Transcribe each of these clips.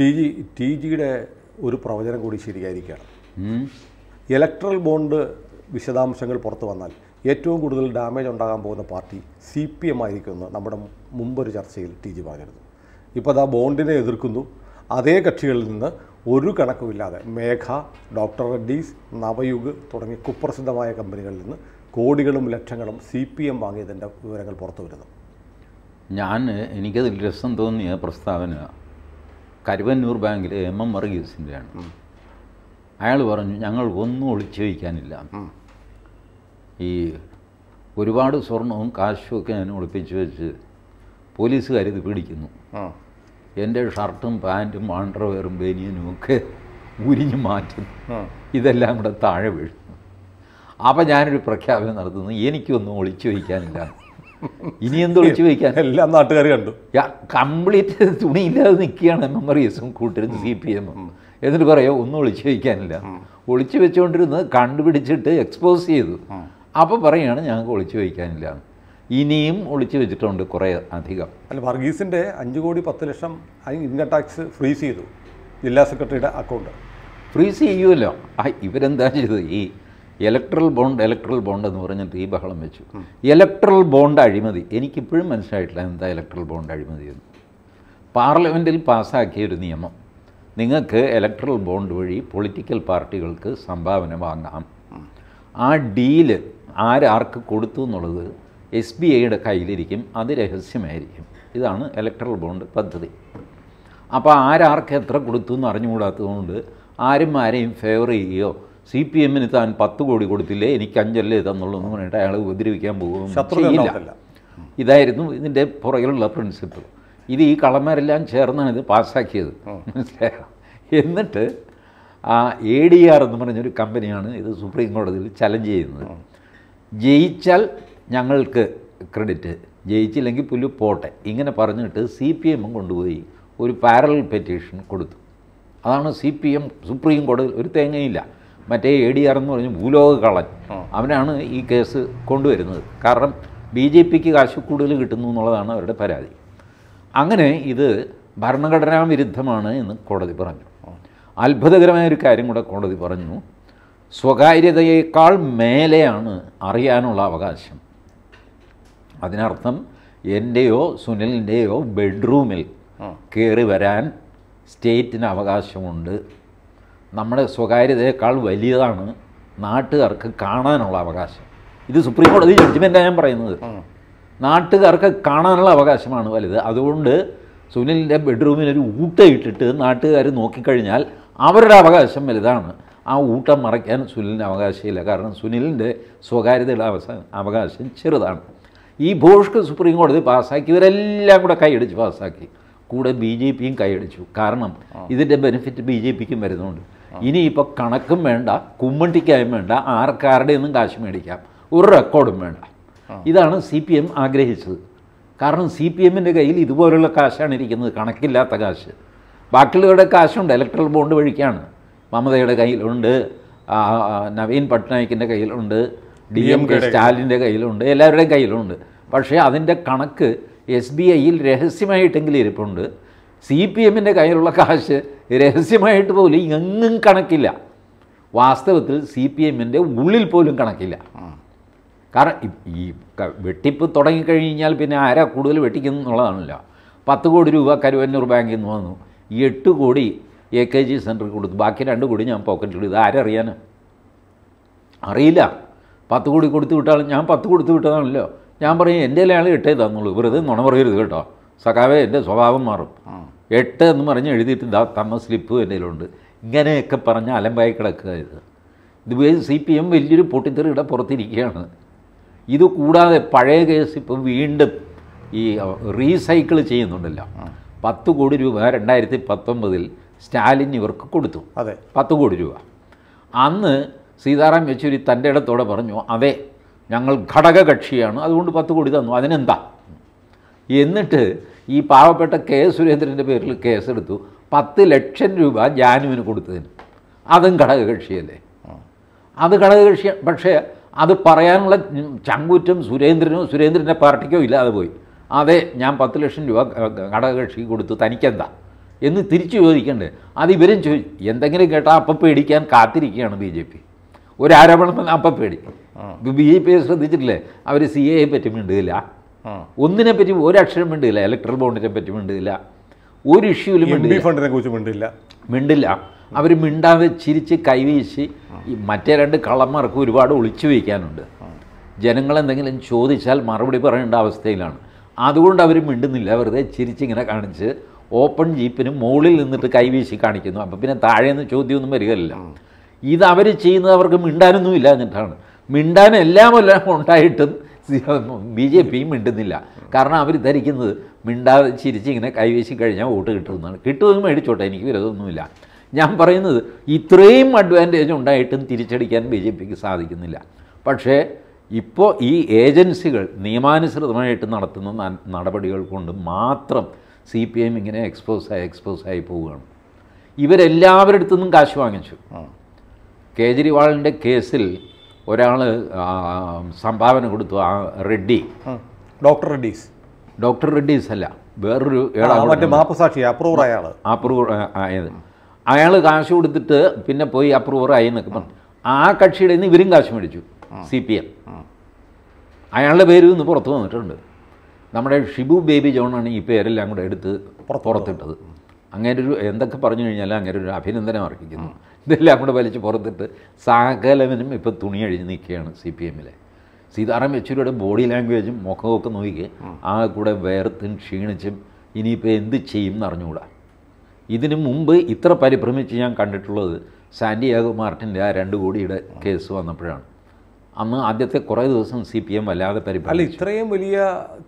T G T ജിയുടെ ഒരു പ്രവചനം കൂടി ശരിയായിരിക്കുകയാണ് ഇലക്ട്രൽ ബോണ്ട് വിശദാംശങ്ങൾ പുറത്തു വന്നാൽ ഏറ്റവും കൂടുതൽ ഡാമേജ് ഉണ്ടാകാൻ പോകുന്ന പാർട്ടി സി പി എം ആയിരിക്കുമെന്ന് നമ്മുടെ മുമ്പൊരു ചർച്ചയിൽ ടി ജി പറഞ്ഞിരുന്നു ഇപ്പോൾ അതാ ബോണ്ടിനെ എതിർക്കുന്നു അതേ കക്ഷികളിൽ നിന്ന് ഒരു കണക്കുമില്ലാതെ മേഘ ഡോക്ടർ റെഡ്ഡീസ് നവയുഗ് തുടങ്ങിയ കുപ്രസിദ്ധമായ കമ്പനികളിൽ നിന്ന് കോടികളും ലക്ഷങ്ങളും സി പി എം വാങ്ങിയതിൻ്റെ വിവരങ്ങൾ പുറത്തു വരുന്നു ഞാൻ എനിക്കതിൽ രസം തോന്നിയ പ്രസ്താവന കരുവന്നൂർ ബാങ്കിൽ എം എം വർഗീസിൻ്റെയാണ് അയാൾ പറഞ്ഞു ഞങ്ങൾ ഒന്നും ഒളിച്ചു വയ്ക്കാനില്ല ഈ ഒരുപാട് സ്വർണവും കാശും ഒക്കെ ഞാൻ ഒളിപ്പിച്ച് വെച്ച് പോലീസുകാർ ഇത് പിടിക്കുന്നു എൻ്റെ ഷർട്ടും പാൻറ്റും അണ്ടർവെയറും ബനിയനും ഒക്കെ ഉരിഞ്ഞ് മാറ്റുന്നു ഇതെല്ലാം കൂടെ താഴെ വീഴുന്നു അപ്പം ഞാനൊരു പ്രഖ്യാപനം നടത്തുന്നു എനിക്കൊന്നും ഒളിച്ചു വയ്ക്കാനില്ല ഇനി എന്തൊളിച്ചു വയ്ക്കാൻ എല്ലാ നാട്ടുകാർ കണ്ടു കംപ്ലീറ്റ് തുണിയില്ലാതെ നിൽക്കുകയാണ് മെമ്മറീസും കൂട്ടരും സി പി എമ്മും എന്നിട്ട് പറയാം ഒന്നും ഒളിച്ചു വയ്ക്കാനില്ല ഒളിച്ചു വെച്ചുകൊണ്ടിരുന്ന് കണ്ടുപിടിച്ചിട്ട് എക്സ്പോസ് ചെയ്തു അപ്പോൾ പറയുകയാണ് ഞങ്ങൾക്ക് ഒളിച്ചു വയ്ക്കാനില്ല ഇനിയും ഒളിച്ചു വെച്ചിട്ടുണ്ട് കുറേ അധികം അല്ല വർഗീസിൻ്റെ അഞ്ച് കോടി പത്ത് ലക്ഷം ഇൻകം ടാക്സ് ഫ്രീസ് ചെയ്തു ജില്ലാ സെക്രട്ടറിയുടെ അക്കൗണ്ട് ഫ്രീസ് ചെയ്യുമല്ലോ ഇവരെന്താ ചെയ്തത് ഈ ഇലക്ട്രൽ ബോണ്ട് ഇലക്ട്രൽ ബോണ്ട് എന്ന് പറഞ്ഞിട്ട് ഈ ബഹളം വെച്ചു ഇലക്ട്രൽ ബോണ്ട് അഴിമതി എനിക്കിപ്പോഴും മനസ്സിലായിട്ടില്ല എന്താ ഇലക്ട്രൽ ബോണ്ട് അഴിമതി എന്ന് പാർലമെൻറ്റിൽ പാസ്സാക്കിയ ഒരു നിയമം നിങ്ങൾക്ക് ഇലക്ട്രൽ ബോണ്ട് വഴി പൊളിറ്റിക്കൽ പാർട്ടികൾക്ക് സംഭാവന വാങ്ങാം ആ ഡീല് ആരാർക്ക് കൊടുത്തു എന്നുള്ളത് എസ് ബി ഐയുടെ കയ്യിലിരിക്കും അത് രഹസ്യമായിരിക്കും ഇതാണ് ഇലക്ട്രൽ ബോണ്ട് പദ്ധതി അപ്പോൾ ആരാർക്ക് എത്ര കൊടുത്തു എന്ന് അറിഞ്ഞുകൂടാത്തതുകൊണ്ട് ആരും ആരെയും ഫേവർ ചെയ്യുകയോ സി പി എമ്മിന് താൻ പത്ത് കോടി കൊടുത്തില്ലേ എനിക്ക് അഞ്ചല്ലേ തന്നുള്ളൂ എന്ന് പറഞ്ഞിട്ട് അയാൾ ഉപദ്രവിക്കാൻ പോകും ഇതായിരുന്നു ഇതിൻ്റെ പുറകിലുള്ള പ്രിൻസിപ്പൾ ഇത് ഈ കള്ളന്മാരെല്ലാം ചേർന്നാണ് ഇത് പാസ്സാക്കിയത് മനസ്സിലായോ എന്നിട്ട് ആ എ ഡി ആർ എന്ന് പറഞ്ഞൊരു കമ്പനിയാണ് ഇത് സുപ്രീം കോടതിയിൽ ചലഞ്ച് ചെയ്യുന്നത് ജയിച്ചാൽ ഞങ്ങൾക്ക് ക്രെഡിറ്റ് ജയിച്ചില്ലെങ്കിൽ പുല്ലു പോട്ടെ ഇങ്ങനെ പറഞ്ഞിട്ട് സി പി എമ്മും കൊണ്ടുപോയി ഒരു പാരലൽ പെറ്റീഷൻ കൊടുത്തു അതാണ് സി പി എം സുപ്രീം കോടതിയിൽ ഒരു തേങ്ങയില്ല മറ്റേ എ ഡി ആർ എന്ന് പറഞ്ഞ് ഭൂലോക കളൻ അവനാണ് ഈ കേസ് കൊണ്ടുവരുന്നത് കാരണം ബി ജെ പിക്ക് കാശ് കൂടുതൽ കിട്ടുന്നു എന്നുള്ളതാണ് അവരുടെ പരാതി അങ്ങനെ ഇത് ഭരണഘടനാ വിരുദ്ധമാണ് എന്ന് കോടതി പറഞ്ഞു അത്ഭുതകരമായ ഒരു കാര്യം കൂടെ കോടതി പറഞ്ഞു സ്വകാര്യതയേക്കാൾ മേലെയാണ് അറിയാനുള്ള അവകാശം അതിനർത്ഥം എൻ്റെയോ സുനിലിൻ്റെയോ ബെഡ്റൂമിൽ കയറി വരാൻ സ്റ്റേറ്റിന് അവകാശമുണ്ട് നമ്മുടെ സ്വകാര്യതയേക്കാൾ വലിയതാണ് നാട്ടുകാർക്ക് കാണാനുള്ള അവകാശം ഇത് സുപ്രീം കോടതി ജഡ്ജ്മെൻറ്റാണ് ഞാൻ പറയുന്നത് നാട്ടുകാർക്ക് കാണാനുള്ള അവകാശമാണ് വലുത് അതുകൊണ്ട് സുനിലിൻ്റെ ബെഡ്റൂമിനൊരു ഇട്ടിട്ട് നാട്ടുകാർ നോക്കിക്കഴിഞ്ഞാൽ അവരുടെ അവകാശം വലുതാണ് ആ ഊട്ടം മറയ്ക്കാൻ സുനിലിന് അവകാശമില്ല കാരണം സുനിലിൻ്റെ സ്വകാര്യതയുടെ അവസ അവകാശം ചെറുതാണ് ഈ ഭോഷ്ക്ക് സുപ്രീം കോടതി പാസ്സാക്കി ഇവരെല്ലാം കൂടെ കൈയടിച്ച് പാസ്സാക്കി കൂടെ ബി ജെ പിയും കൈയടിച്ചു കാരണം ഇതിൻ്റെ ബെനിഫിറ്റ് ബി ജെ പിക്കും വരുന്നുണ്ട് ഇനിയിപ്പോൾ കണക്കും വേണ്ട കുമ്മണ്ടിക്കായും വേണ്ട ആർക്കാരുടെ ഒന്നും കാശ് മേടിക്കാം ഒരു റെക്കോർഡും വേണ്ട ഇതാണ് സി പി എം ആഗ്രഹിച്ചത് കാരണം സി പി എമ്മിൻ്റെ കയ്യിൽ ഇതുപോലുള്ള കാശാണ് ഇരിക്കുന്നത് കണക്കില്ലാത്ത കാശ് ബാക്കിയുള്ളവരുടെ കാശുണ്ട് ഇലക്ട്രൽ ബോണ്ട് വഴിക്കാണ് മമതയുടെ കയ്യിലുണ്ട് നവീൻ പട്നായിക്കിൻ്റെ കയ്യിലുണ്ട് ഡി എം കെ സ്റ്റാലിൻ്റെ കയ്യിലുണ്ട് എല്ലാവരുടെയും കയ്യിലുണ്ട് പക്ഷേ അതിൻ്റെ കണക്ക് എസ് ബി ഐയിൽ രഹസ്യമായിട്ടെങ്കിലും ഇരിപ്പുണ്ട് സി പി എമ്മിൻ്റെ കയ്യിലുള്ള കാശ് രഹസ്യമായിട്ട് പോലും എങ്ങും കണക്കില്ല വാസ്തവത്തിൽ സി പി എമ്മിൻ്റെ ഉള്ളിൽ പോലും കണക്കില്ല കാരണം ഈ വെട്ടിപ്പ് തുടങ്ങിക്കഴിഞ്ഞാൽ പിന്നെ ആരാ കൂടുതൽ വെട്ടിക്കുന്നു പത്ത് കോടി രൂപ കരുവന്നൂർ ബാങ്കിൽ നിന്ന് വന്നു എട്ട് കോടി എ കെ ജി സെൻറ്ററിൽ കൊടുത്തു ബാക്കി രണ്ട് കോടി ഞാൻ പോക്കറ്റിൽ ഇത് ആരറിയാൻ അറിയില്ല പത്ത് കോടി കൊടുത്തു വിട്ടാൽ ഞാൻ പത്ത് കൊടുത്തു വിട്ടതാണല്ലോ ഞാൻ പറയും എൻ്റെ ആൾ ഇട്ടേ തന്നുള്ളൂ വെറുതെ നുണ പറയരുത് കേട്ടോ സഖാവേ എൻ്റെ സ്വഭാവം മാറും എട്ട് എന്ന് പറഞ്ഞ് എഴുതിയിട്ട് ദാ തന്ന സ്ലിപ്പ് എന്തെങ്കിലുമുണ്ട് ഇങ്ങനെയൊക്കെ പറഞ്ഞ് അലമ്പായി കിടക്കുക ഇത് ഇത് സി പി എം വലിയൊരു പൊട്ടിത്തെറിയുടെ പുറത്തിരിക്കുകയാണ് ഇത് കൂടാതെ പഴയ കേസ് ഇപ്പം വീണ്ടും ഈ റീസൈക്കിൾ ചെയ്യുന്നുണ്ടല്ലോ പത്ത് കോടി രൂപ രണ്ടായിരത്തി പത്തൊമ്പതിൽ സ്റ്റാലിൻ ഇവർക്ക് കൊടുത്തു അതെ പത്ത് കോടി രൂപ അന്ന് സീതാറാം യെച്ചൂരി തൻ്റെ ഇടത്തോടെ പറഞ്ഞു അതെ ഞങ്ങൾ ഘടകകക്ഷിയാണ് അതുകൊണ്ട് പത്ത് കോടി തന്നു അതിനെന്താ എന്നിട്ട് ഈ പാവപ്പെട്ട കെ സുരേന്ദ്രൻ്റെ പേരിൽ കേസെടുത്തു പത്ത് ലക്ഷം രൂപ ജാനുവിന് കൊടുത്തതിന് അതും ഘടകകക്ഷിയല്ലേ അത് ഘടകകക്ഷി പക്ഷേ അത് പറയാനുള്ള ചങ്കൂറ്റം സുരേന്ദ്രനോ സുരേന്ദ്രൻ്റെ പാർട്ടിക്കോ ഇല്ലാതെ പോയി അതെ ഞാൻ പത്ത് ലക്ഷം രൂപ ഘടകകക്ഷിക്ക് കൊടുത്തു തനിക്കെന്താ എന്ന് തിരിച്ചു ചോദിക്കണ്ടേ അത് ഇവരും ചോദി എന്തെങ്കിലും കേട്ടാൽ അപ്പം പേടിക്കാൻ കാത്തിരിക്കുകയാണ് ബി ജെ പി ഒരു അപ്പം പേടി ബി ജെ പി ശ്രദ്ധിച്ചിട്ടില്ലേ അവർ സി എയെ പറ്റി മിണ്ടുകയില്ല ഒന്നിനെ പറ്റി ഒരക്ഷരം മിണ്ടില്ല ഇലക്ട്രൽ ബോണ്ടിനെ പറ്റി മിണ്ടില്ല ഒരു ഇഷ്യൂലും ഫണ്ടിനെ കുറിച്ച് മിണ്ടില്ല മിണ്ടില്ല അവർ മിണ്ടാതെ ചിരിച്ച് കൈവീശി മറ്റേ രണ്ട് കള്ളന്മാർക്ക് ഒരുപാട് ഒളിച്ചു വയ്ക്കാനുണ്ട് ജനങ്ങളെന്തെങ്കിലും ചോദിച്ചാൽ മറുപടി പറയേണ്ട അവസ്ഥയിലാണ് അതുകൊണ്ട് അവർ മിണ്ടുന്നില്ല വെറുതെ ചിരിച്ചിങ്ങനെ കാണിച്ച് ഓപ്പൺ ജീപ്പിന് മുകളിൽ നിന്നിട്ട് കൈവീശി കാണിക്കുന്നു അപ്പോൾ പിന്നെ നിന്ന് ചോദ്യമൊന്നും വരികയല്ല ഇത് അവർ ചെയ്യുന്നത് അവർക്ക് മിണ്ടാനൊന്നുമില്ല എന്നിട്ടാണ് മിണ്ടാൻ എല്ലാം എല്ലാം ഉണ്ടായിട്ടും ബി ജെ പിയും മിണ്ടുന്നില്ല കാരണം അവർ ധരിക്കുന്നത് മിണ്ടാതെ ചിരിച്ച് ഇങ്ങനെ കൈവശം കഴിഞ്ഞാൽ വോട്ട് കിട്ടുന്നതാണ് കിട്ടുമെന്ന് മേടിച്ചോട്ടെ എനിക്ക് വിരോധമൊന്നുമില്ല ഞാൻ പറയുന്നത് ഇത്രയും അഡ്വാൻറ്റേജ് ഉണ്ടായിട്ടും തിരിച്ചടിക്കാൻ ബി ജെ പിക്ക് സാധിക്കുന്നില്ല പക്ഷേ ഇപ്പോൾ ഈ ഏജൻസികൾ നിയമാനുസൃതമായിട്ട് നടത്തുന്ന നടപടികൾ കൊണ്ട് മാത്രം സി പി എം ഇങ്ങനെ എക്സ്പോസ് ആയി എക്സ്പോസ് ആയി പോവുകയാണ് ഇവരെല്ലാവരുടെ അടുത്തുനിന്നും കാശ് വാങ്ങിച്ചു കേജ്രിവാളിൻ്റെ കേസിൽ ഒരാൾ സംഭാവന കൊടുത്തു ആ റെഡ്ഡി ഡോക്ടർ റെഡ്ഡീസ് ഡോക്ടർ റെഡ്ഡീസ് അല്ല വേറൊരു മാപ്പസാക്ഷി അപ്രൂവർ അയാൾ അപ്രൂവർ ആയത് അയാൾ കാശ് കൊടുത്തിട്ട് പിന്നെ പോയി അപ്രൂവർ ആയി എന്നൊക്കെ പറഞ്ഞു ആ കക്ഷിയുടെ നിന്ന് ഇവരും കാശ് മേടിച്ചു സി പി എം അയാളുടെ പേര് ഇന്ന് പുറത്ത് വന്നിട്ടുണ്ട് നമ്മുടെ ഷിബു ബേബി ജോണാണ് ഈ പേരെല്ലാം കൂടെ എടുത്ത് പുറത്തിട്ടത് അങ്ങനെ ഒരു എന്തൊക്കെ പറഞ്ഞു കഴിഞ്ഞാൽ അങ്ങനെ ഒരു അഭിനന്ദനം അർഹിക്കുന്നു ഇതെല്ലാം കൂടെ വലിച്ച് പുറത്തിട്ട് സകലവനും ഇപ്പോൾ തുണി അഴിഞ്ഞ് നിൽക്കുകയാണ് സി പി എമ്മിലെ സീതാറാം യെച്ചൂരിയുടെ ബോഡി ലാംഗ്വേജും മുഖമൊക്കെ നോക്കി ആ കൂടെ വേർത്തും ക്ഷീണിച്ചും ഇനിയിപ്പോൾ എന്ത് ചെയ്യും എന്നറിഞ്ഞുകൂടാ ഇതിനു മുമ്പ് ഇത്ര പരിഭ്രമിച്ച് ഞാൻ കണ്ടിട്ടുള്ളത് സാൻഡിയാഗോ മാർട്ടിൻ്റെ ആ രണ്ട് കോടിയുടെ കേസ് വന്നപ്പോഴാണ് അന്ന് ആദ്യത്തെ കുറേ ദിവസം സി പി എം വല്ലാതെ പരിപാടി അല്ല ഇത്രയും വലിയ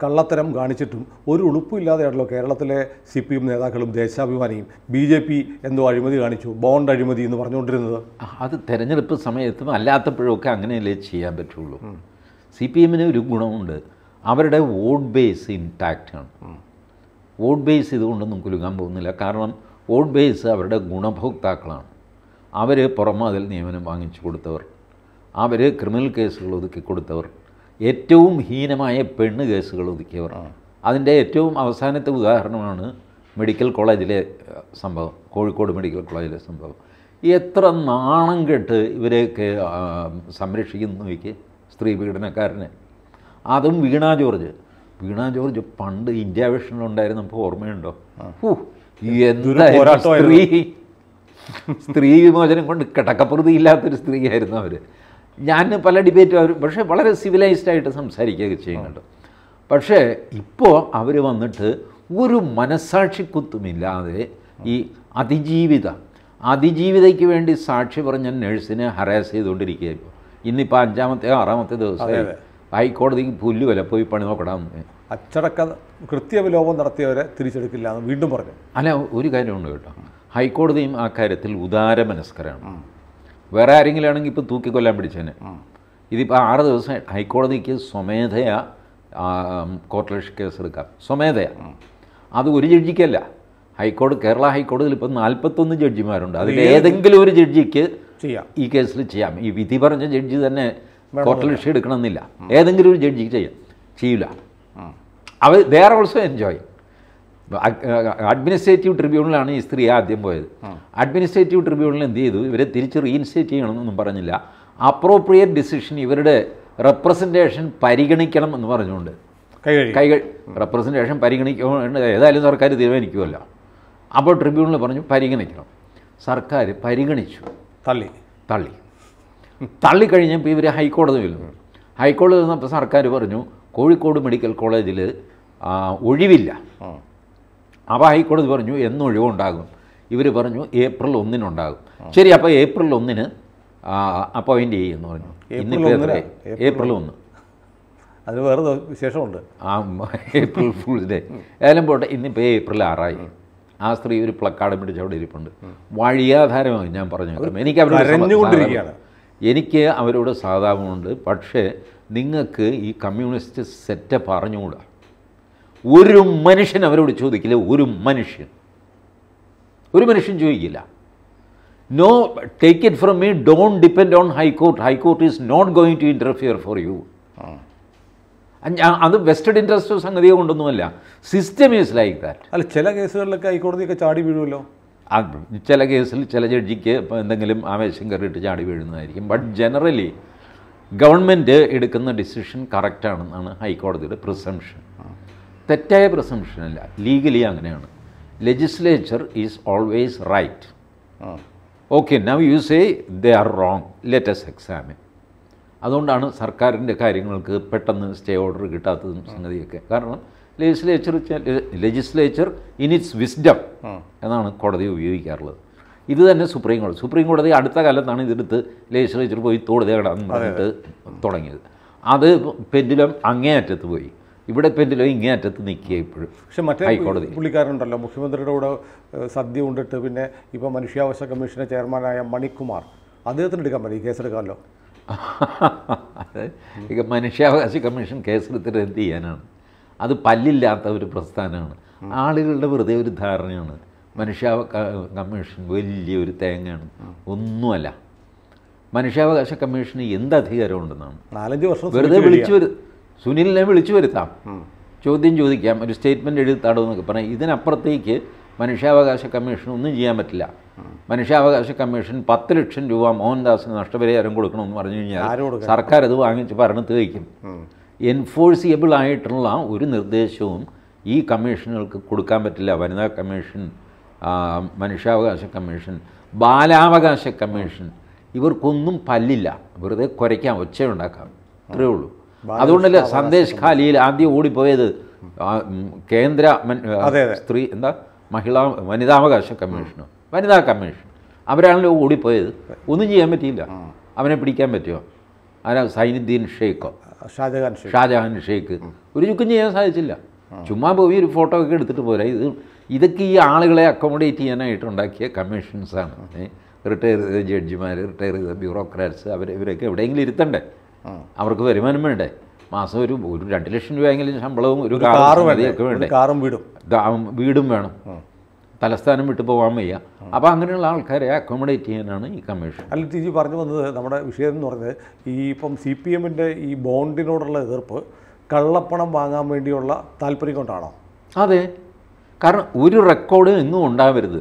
കള്ളത്തരം കാണിച്ചിട്ടും ഒരു ഇല്ലാതെയാണല്ലോ കേരളത്തിലെ സി പി എം നേതാക്കളും ദേശാഭിമാനിയും ബി ജെ പി എന്തോ അഴിമതി കാണിച്ചു ബോണ്ട് അഴിമതി എന്ന് പറഞ്ഞുകൊണ്ടിരുന്നത് അത് തെരഞ്ഞെടുപ്പ് സമയത്തും അല്ലാത്തപ്പോഴൊക്കെ അങ്ങനെയല്ലേ ചെയ്യാൻ പറ്റുള്ളൂ സി പി എമ്മിന് ഒരു ഗുണമുണ്ട് അവരുടെ വോട്ട് ബേസ് ഇൻടാക്റ്റ് ആണ് വോട്ട് ബേസ് ഇതുകൊണ്ടൊന്നും കുലുങ്ങാൻ പോകുന്നില്ല കാരണം വോട്ട് ബേസ് അവരുടെ ഗുണഭോക്താക്കളാണ് അവർ പുറമാതിൽ നിയമനം വാങ്ങിച്ചു കൊടുത്തവർ അവർ ക്രിമിനൽ കേസുകൾ ഒതുക്കി കൊടുത്തവർ ഏറ്റവും ഹീനമായ പെണ്ണ് കേസുകൾ ഒതുക്കിയവർ അതിൻ്റെ ഏറ്റവും അവസാനത്തെ ഉദാഹരണമാണ് മെഡിക്കൽ കോളേജിലെ സംഭവം കോഴിക്കോട് മെഡിക്കൽ കോളേജിലെ സംഭവം എത്ര നാണം കെട്ട് ഇവരെ സംരക്ഷിക്കുന്നു നോക്കി സ്ത്രീ പീഡനക്കാരനെ അതും വീണ ജോർജ് വീണ ജോർജ് പണ്ട് ഇന്ത്യ നമുക്ക് ഓർമ്മയുണ്ടോ സ്ത്രീ സ്ത്രീ വിമോചനം കൊണ്ട് കിടക്കപ്രതിയില്ലാത്തൊരു സ്ത്രീയായിരുന്നു അവർ ഞാൻ പല ഡിബേറ്റ് അവർ പക്ഷേ വളരെ സിവിലൈസ്ഡ് ആയിട്ട് സംസാരിക്കുകയൊക്കെ ചെയ്യുന്നുണ്ട് പക്ഷേ ഇപ്പോൾ അവർ വന്നിട്ട് ഒരു മനസാക്ഷിക്കുത്തുമില്ലാതെ ഈ അതിജീവിത അതിജീവിതയ്ക്ക് വേണ്ടി സാക്ഷി പറഞ്ഞ നഴ്സിനെ ഹറാസ് ചെയ്തുകൊണ്ടിരിക്കുകയായിരുന്നു ഇന്നിപ്പോൾ അഞ്ചാമത്തെ ആറാമത്തെ ദിവസം ഹൈക്കോടതിക്ക് പുല്ല് വില പോയി പണി നോക്കടാ അച്ചടക്ക കൃത്യവിലോപം നടത്തിയവരെ തിരിച്ചെടുക്കില്ല എന്ന് വീണ്ടും പറഞ്ഞു അല്ല ഒരു കാര്യമുണ്ട് കേട്ടോ ഹൈക്കോടതിയും ആ കാര്യത്തിൽ ഉദാരമനസ്കരാണ് വേറെ ആരെങ്കിലും ആണെങ്കിൽ ഇപ്പം തൂക്കിക്കൊല്ലാൻ പിടിച്ചേനെ ഇതിപ്പോൾ ആറ് ദിവസം ഹൈക്കോടതിക്ക് സ്വമേധയാ കോർട്ടിലേഷൻ കേസ് എടുക്കാം സ്വമേധയാ അത് ഒരു ജഡ്ജിക്കല്ല ഹൈക്കോടതി കേരള ഹൈക്കോടതിയിൽ ഇപ്പം നാൽപ്പത്തൊന്ന് ജഡ്ജിമാരുണ്ട് അതിൽ ഏതെങ്കിലും ഒരു ജഡ്ജിക്ക് ചെയ്യാം ഈ കേസിൽ ചെയ്യാം ഈ വിധി പറഞ്ഞ ജഡ്ജി തന്നെ കോർട്ടിലേഷൻ എടുക്കണമെന്നില്ല ഏതെങ്കിലും ഒരു ജഡ്ജിക്ക് ചെയ്യാം ചെയ്യില്ല അവർ they are also enjoy administrative ട്രിബ്യൂണലാണ് ഈ സ്ത്രീ ആദ്യം പോയത് അഡ്മിനിസ്ട്രേറ്റീവ് ട്രിബ്യൂണൽ എന്ത് ചെയ്തു ഇവരെ തിരിച്ച് റീഇൻസ്റ്റേറ്റ് ചെയ്യണമെന്നൊന്നും പറഞ്ഞില്ല അപ്രോപ്രിയേറ്റ് ഡിസിഷൻ ഇവരുടെ റെപ്രസെൻറ്റേഷൻ പരിഗണിക്കണം എന്ന് പറഞ്ഞുകൊണ്ട് കൈ റെപ്രസെൻറ്റേഷൻ പരിഗണിക്കണം ഏതായാലും സർക്കാർ തീരുമാനിക്കുമല്ലോ അപ്പോൾ ട്രിബ്യൂണൽ പറഞ്ഞു പരിഗണിക്കണം സർക്കാർ പരിഗണിച്ചു തള്ളി തള്ളി തള്ളിക്കഴിഞ്ഞപ്പോൾ ഇവർ ഹൈക്കോടതി വരുന്നു ഹൈക്കോടതി വന്നപ്പോൾ സർക്കാർ പറഞ്ഞു കോഴിക്കോട് മെഡിക്കൽ കോളേജിൽ ഒഴിവില്ല അപ്പോൾ ഹൈക്കോടതി പറഞ്ഞു എന്നൊഴിവുണ്ടാകും ഇവർ പറഞ്ഞു ഏപ്രിൽ ഒന്നിനുണ്ടാകും ശരി അപ്പോൾ ഏപ്രിൽ ഒന്നിന് അപ്പോയിൻ്റ് ചെയ്യുമെന്ന് പറഞ്ഞു ഇന്നിപ്പോൾ ഏപ്രിൽ ഒന്ന് അത് വേറെ വിശേഷമുണ്ട് ആ ഏപ്രിൽ ഫുൾ ഡേ ഏലം പോട്ടെ ഇന്നിപ്പോൾ ഏപ്രിൽ ആറായി ആ സ്ത്രീ ഒരു പ്ലക്കാർഡ് പിടിച്ച് അവിടെ ഇരിപ്പുണ്ട് വഴിയാധാരമായി ഞാൻ പറഞ്ഞു എനിക്ക് അവരോട് എനിക്ക് അവരോട് സാധാരണമുണ്ട് പക്ഷേ നിങ്ങൾക്ക് ഈ കമ്മ്യൂണിസ്റ്റ് സെറ്റപ്പ് അറിഞ്ഞുകൂടാ ഒരു മനുഷ്യൻ അവരോട് ചോദിക്കില്ല ഒരു മനുഷ്യൻ ഒരു മനുഷ്യൻ ചോദിക്കില്ല no take it from me don't depend on high court high court is not going to interfere for you അത് വെസ്റ്റഡ് ഇൻട്രസ്റ്റ് സംഗതി കൊണ്ടൊന്നുമല്ല സിസ്റ്റം ഈസ് ലൈക്ക് ദാറ്റ് അല്ല ചില കേസുകളിലൊക്കെ ഹൈക്കോടതിയൊക്കെ ചാടി വീഴുമല്ലോ ചില കേസിൽ ചില ജഡ്ജിക്ക് എന്തെങ്കിലും ആവേശം കയറിയിട്ട് ചാടി വീഴുന്നതായിരിക്കും ബട്ട് ജനറലി ഗവൺമെൻറ് എടുക്കുന്ന ഡിസിഷൻ കറക്റ്റാണെന്നാണ് ഹൈക്കോടതിയുടെ പ്രിസംഷൻ തെറ്റായ പ്രസംഷനല്ല ലീഗലി അങ്ങനെയാണ് legislature is always right okay now you say they are wrong let's examine അതുകൊണ്ടാണ് സർക്കാരിൻ്റെ കാര്യങ്ങൾക്ക് പെട്ടെന്ന് സ്റ്റേ ഓർഡർ കിട്ടാത്തതും സംഗതിയൊക്കെ കാരണം legislature legislature in its wisdom എന്നാണ് കോടതി ഉപയോഗിക്കാറുള്ളത് ഇത് തന്നെ സുപ്രീം കോടതി സുപ്രീം കോടതി അടുത്ത കാലത്താണ് ഇതെടുത്ത് ലെജിസ്ലേച്ചർ പോയി തോടുതേടാന്ന് പറഞ്ഞിട്ട് തുടങ്ങിയത് അത് പെൻഡുലം അങ്ങേയറ്റത്ത് പോയി ഇവിടെ പെൻഡിലോ ഇങ്ങേ അറ്റത്ത് നിൽക്കുക ഇപ്പോഴും പക്ഷെ മറ്റേ ഹൈക്കോടതി പുള്ളിക്കാരുണ്ടല്ലോ മുഖ്യമന്ത്രിയുടെ കൂടെ സദ്യ കൊണ്ടിട്ട് പിന്നെ ഇപ്പം മനുഷ്യാവകാശ കമ്മീഷൻ്റെ ചെയർമാനായ മണിക്കുമാർ അദ്ദേഹത്തിന് എടുക്കാൻ പറ്റും കേസെടുക്കാമല്ലോ അതെ മനുഷ്യാവകാശ കമ്മീഷൻ കേസെടുത്തിട്ട് എന്ത് ചെയ്യാനാണ് അത് പല്ലില്ലാത്ത ഒരു പ്രസ്ഥാനമാണ് ആളുകളുടെ വെറുതെ ഒരു ധാരണയാണ് മനുഷ്യാവകാശ കമ്മീഷൻ വലിയൊരു തേങ്ങയാണ് ഒന്നുമല്ല മനുഷ്യാവകാശ കമ്മീഷന് എന്ത് അധികാരം ഉണ്ടെന്നാണ് നാലഞ്ച് വർഷം വെറുതെ വിളിച്ചു വരും സുനിലിനെ വിളിച്ചു വരുത്താം ചോദ്യം ചോദിക്കാം ഒരു സ്റ്റേറ്റ്മെൻ്റ് എഴുതിത്താടുമെന്നൊക്കെ എന്നൊക്കെ പറയാം ഇതിനപ്പുറത്തേക്ക് മനുഷ്യാവകാശ കമ്മീഷൻ ഒന്നും ചെയ്യാൻ പറ്റില്ല മനുഷ്യാവകാശ കമ്മീഷൻ പത്ത് ലക്ഷം രൂപ മോഹൻദാസിന് നഷ്ടപരിഹാരം കൊടുക്കണമെന്ന് പറഞ്ഞു കഴിഞ്ഞാൽ സർക്കാർ അത് വാങ്ങിച്ച് ഭരണത്ത് വയ്ക്കും എൻഫോഴ്സിയബിൾ ആയിട്ടുള്ള ഒരു നിർദ്ദേശവും ഈ കമ്മീഷനുകൾക്ക് കൊടുക്കാൻ പറ്റില്ല വനിതാ കമ്മീഷൻ മനുഷ്യാവകാശ കമ്മീഷൻ ബാലാവകാശ കമ്മീഷൻ ഇവർക്കൊന്നും പല്ലില്ല വെറുതെ കുരയ്ക്കാം ഒച്ചയുണ്ടാക്കാം അത്രേ ഉള്ളൂ അതുകൊണ്ടല്ലേ സന്ദേശ് ഖാലിയിൽ ആദ്യം ഓടിപ്പോയത് കേന്ദ്ര സ്ത്രീ എന്താ മഹിളാ വനിതാവകാശ കമ്മീഷനോ വനിതാ കമ്മീഷൻ അവരാണല്ലോ ഓടിപ്പോയത് ഒന്നും ചെയ്യാൻ പറ്റിയില്ല അവനെ പിടിക്കാൻ പറ്റുമോ ആരാ സൈനുദ്ദീൻ ഷെയ്ഖോ ഷാജഹാൻ ഷാജഹാൻ ഷെയ്ഖ് ഒരു ചുക്കും ചെയ്യാൻ സാധിച്ചില്ല ചുമ്മാ പോയി ഒരു ഫോട്ടോ ഒക്കെ എടുത്തിട്ട് പോരാ ഇത് ഇതൊക്കെ ഈ ആളുകളെ അക്കോമഡേറ്റ് ചെയ്യാനായിട്ട് ഉണ്ടാക്കിയ കമ്മീഷൻസാണ് റിട്ടയർ ചെയ്ത ജഡ്ജിമാർ റിട്ടയർ ചെയ്ത ബ്യൂറോക്രാറ്റ്സ് അവർ ഇവരൊക്കെ എവിടെയെങ്കിലും ഇരുത്തണ്ടേ അവർക്ക് വരുമാനം വേണ്ടേ മാസം ഒരു ഒരു രണ്ട് ലക്ഷം രൂപയെങ്കിലും ശമ്പളവും ഒരു കാറും ഒക്കെ കാറും വീടും വീടും വേണം തലസ്ഥാനം വിട്ടു പോകാൻ വയ്യ അപ്പോൾ അങ്ങനെയുള്ള ആൾക്കാരെ അക്കോമഡേറ്റ് ചെയ്യാനാണ് ഈ കമ്മീഷൻ അല്ല ടി ജി പറഞ്ഞു വന്നത് നമ്മുടെ വിഷയം എന്ന് പറഞ്ഞത് ഈ ഇപ്പം സി പി എമ്മിൻ്റെ ഈ ബോണ്ടിനോടുള്ള എതിർപ്പ് കള്ളപ്പണം വാങ്ങാൻ വേണ്ടിയുള്ള താല്പര്യം കൊണ്ടാണോ അതെ കാരണം ഒരു റെക്കോർഡ് എങ്ങും ഉണ്ടാവരുത്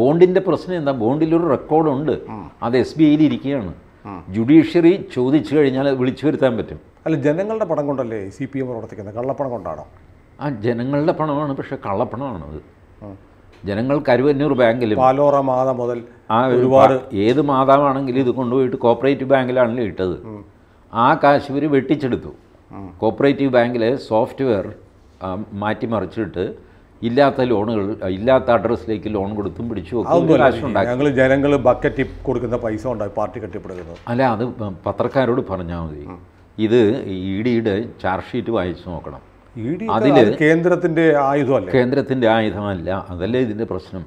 ബോണ്ടിൻ്റെ പ്രശ്നം എന്താ ബോണ്ടിലൊരു റെക്കോർഡുണ്ട് അത് എസ് ബി ഐയിൽ ഇരിക്കുകയാണ് ജുഡീഷ്യറി ചോദിച്ചു കഴിഞ്ഞാൽ വിളിച്ചു വരുത്താൻ പറ്റും അല്ല ജനങ്ങളുടെ പണം കൊണ്ടല്ലേ സി പി എം പ്രവർത്തിക്കുന്നത് കള്ളപ്പണം കൊണ്ടാണോ ആ ജനങ്ങളുടെ പണമാണ് പക്ഷേ കള്ളപ്പണമാണ് അത് ജനങ്ങൾ കരുവന്നൂർ ബാങ്കിലും പാലോറ മാതാ മുതൽ ആ ഒരുപാട് ഏത് മാതാവാണെങ്കിലും ഇത് കൊണ്ടുപോയിട്ട് കോപ്പറേറ്റീവ് ബാങ്കിലാണല്ലോ ഇട്ടത് ആ കാശ് ഇവർ വെട്ടിച്ചെടുത്തു കോപ്പറേറ്റീവ് ബാങ്കിലെ സോഫ്റ്റ്വെയർ മാറ്റിമറിച്ചിട്ട് ഇല്ലാത്ത ലോണുകൾ ഇല്ലാത്ത അഡ്രസ്സിലേക്ക് ലോൺ കൊടുത്തും പിടിച്ചു ഞങ്ങൾ ജനങ്ങൾ ബക്കറ്റ് കൊടുക്കുന്ന പൈസ ഉണ്ടായി പാർട്ടി കെട്ടിപ്പടുക്കുന്നത് അല്ല അത് പത്രക്കാരോട് പറഞ്ഞാൽ മതി ഇത് ഇ ഡിയുടെ ചാർജ് ഷീറ്റ് വായിച്ചു നോക്കണം അതിൽ കേന്ദ്രത്തിന്റെ ആയുധമല്ല കേന്ദ്രത്തിന്റെ ആയുധമല്ല അതല്ലേ ഇതിന്റെ പ്രശ്നം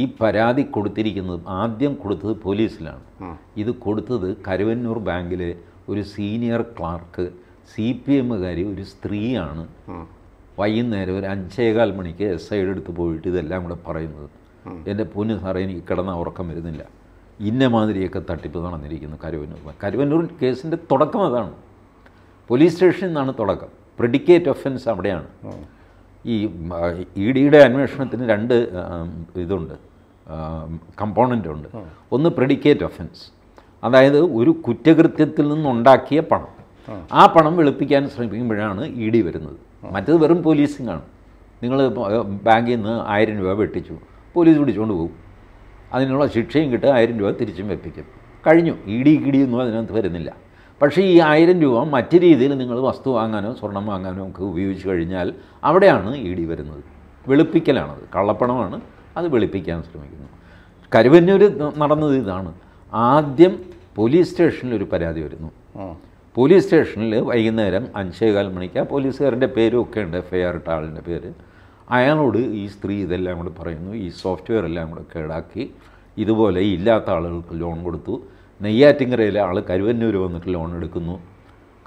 ഈ പരാതി കൊടുത്തിരിക്കുന്നത് ആദ്യം കൊടുത്തത് പോലീസിലാണ് ഇത് കൊടുത്തത് കരുവന്നൂർ ബാങ്കിലെ ഒരു സീനിയർ ക്ലാർക്ക് സി പി എമ്മുകാരി ഒരു സ്ത്രീയാണ് വൈകുന്നേരം ഒരു അഞ്ചേകാൽ മണിക്ക് എസ് ഐയുടെ അടുത്ത് പോയിട്ട് ഇതെല്ലാം കൂടെ പറയുന്നത് എൻ്റെ പൊന്നു സാറേ എനിക്ക് കിടന്ന ഉറക്കം വരുന്നില്ല ഇന്ന മാതിരിയൊക്കെ തട്ടിപ്പ് നടന്നിരിക്കുന്നു കരുവന്നൂർ കരുവന്നൂർ കേസിൻ്റെ തുടക്കം അതാണ് പോലീസ് സ്റ്റേഷനിൽ നിന്നാണ് തുടക്കം പ്രെഡിക്കേറ്റ് ഒഫൻസ് അവിടെയാണ് ഈ ഇ ഡിയുടെ അന്വേഷണത്തിന് രണ്ട് ഇതുണ്ട് കമ്പോണൻ്റ് ഉണ്ട് ഒന്ന് പ്രെഡിക്കേറ്റ് ഒഫൻസ് അതായത് ഒരു കുറ്റകൃത്യത്തിൽ നിന്നുണ്ടാക്കിയ പണം ആ പണം വെളുപ്പിക്കാൻ ശ്രമിക്കുമ്പോഴാണ് ഇ ഡി വരുന്നത് മറ്റത് വെറും പോലീസിങ്ങാണ് നിങ്ങൾ ബാങ്കിൽ നിന്ന് ആയിരം രൂപ വെട്ടിച്ചു പോലീസ് പിടിച്ചുകൊണ്ട് പോകും അതിനുള്ള ശിക്ഷയും കിട്ടുക ആയിരം രൂപ തിരിച്ചും വെപ്പിക്കും കഴിഞ്ഞു ഇടി കിടിയൊന്നും അതിനകത്ത് വരുന്നില്ല പക്ഷേ ഈ ആയിരം രൂപ മറ്റു രീതിയിൽ നിങ്ങൾ വസ്തു വാങ്ങാനോ സ്വർണം വാങ്ങാനോ ഒക്കെ ഉപയോഗിച്ച് കഴിഞ്ഞാൽ അവിടെയാണ് ഇടി വരുന്നത് വെളുപ്പിക്കലാണത് കള്ളപ്പണമാണ് അത് വെളുപ്പിക്കാൻ ശ്രമിക്കുന്നു കരുവന്നൂർ നടന്നത് ഇതാണ് ആദ്യം പോലീസ് സ്റ്റേഷനിൽ ഒരു പരാതി വരുന്നു പോലീസ് സ്റ്റേഷനിൽ വൈകുന്നേരം അഞ്ചേകാൽ മണിക്ക് ആ പോലീസുകാരൻ്റെ ഒക്കെ ഉണ്ട് എഫ് ഐ ആർ ഇട്ട ആളിൻ്റെ പേര് അയാളോട് ഈ സ്ത്രീ ഇതെല്ലാം കൂടെ പറയുന്നു ഈ സോഫ്റ്റ്വെയർ എല്ലാം കൂടെ കേടാക്കി ഇതുപോലെ ഇല്ലാത്ത ആളുകൾക്ക് ലോൺ കൊടുത്തു നെയ്യാറ്റിങ്കരയിലെ ആൾ കരുവന്നൂർ വന്നിട്ട് ലോൺ എടുക്കുന്നു